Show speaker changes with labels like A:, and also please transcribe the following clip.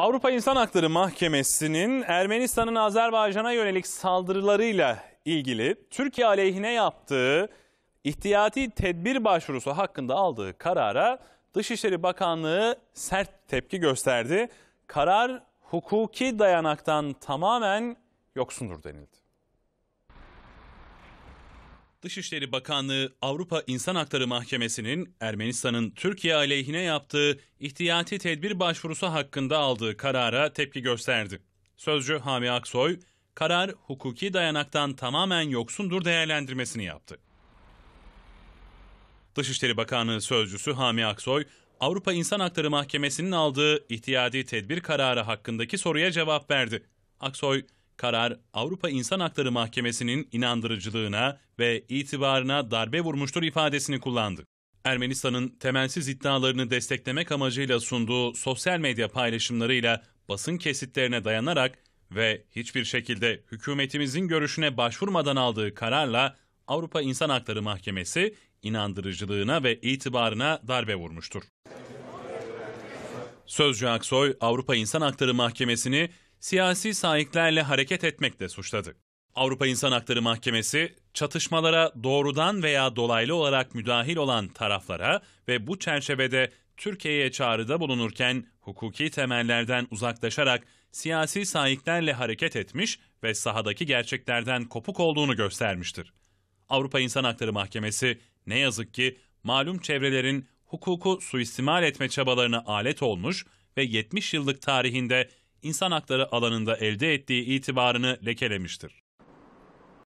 A: Avrupa İnsan Hakları Mahkemesi'nin Ermenistan'ın Azerbaycan'a yönelik saldırılarıyla ilgili Türkiye aleyhine yaptığı ihtiyati tedbir başvurusu hakkında aldığı karara Dışişleri Bakanlığı sert tepki gösterdi. Karar hukuki dayanaktan tamamen yoksundur denildi. Dışişleri Bakanlığı Avrupa İnsan Hakları Mahkemesi'nin Ermenistan'ın Türkiye aleyhine yaptığı ihtiyati tedbir başvurusu hakkında aldığı karara tepki gösterdi. Sözcü Hami Aksoy, karar hukuki dayanaktan tamamen yoksundur değerlendirmesini yaptı. Dışişleri Bakanlığı Sözcüsü Hami Aksoy, Avrupa İnsan Hakları Mahkemesi'nin aldığı ihtiyati tedbir kararı hakkındaki soruya cevap verdi. Aksoy, Karar Avrupa İnsan Hakları Mahkemesi'nin inandırıcılığına ve itibarına darbe vurmuştur ifadesini kullandı. Ermenistan'ın temelsiz iddialarını desteklemek amacıyla sunduğu sosyal medya paylaşımlarıyla basın kesitlerine dayanarak ve hiçbir şekilde hükümetimizin görüşüne başvurmadan aldığı kararla Avrupa İnsan Hakları Mahkemesi inandırıcılığına ve itibarına darbe vurmuştur. Sözcü Aksoy, Avrupa İnsan Hakları Mahkemesi'ni siyasi sahiplerle hareket etmekle suçladı. Avrupa İnsan Hakları Mahkemesi, çatışmalara doğrudan veya dolaylı olarak müdahil olan taraflara ve bu çerçevede Türkiye'ye çağrıda bulunurken hukuki temellerden uzaklaşarak siyasi sahiplerle hareket etmiş ve sahadaki gerçeklerden kopuk olduğunu göstermiştir. Avrupa İnsan Hakları Mahkemesi ne yazık ki malum çevrelerin hukuku suistimal etme çabalarına alet olmuş ve 70 yıllık tarihinde insan hakları alanında elde ettiği itibarını lekelemiştir.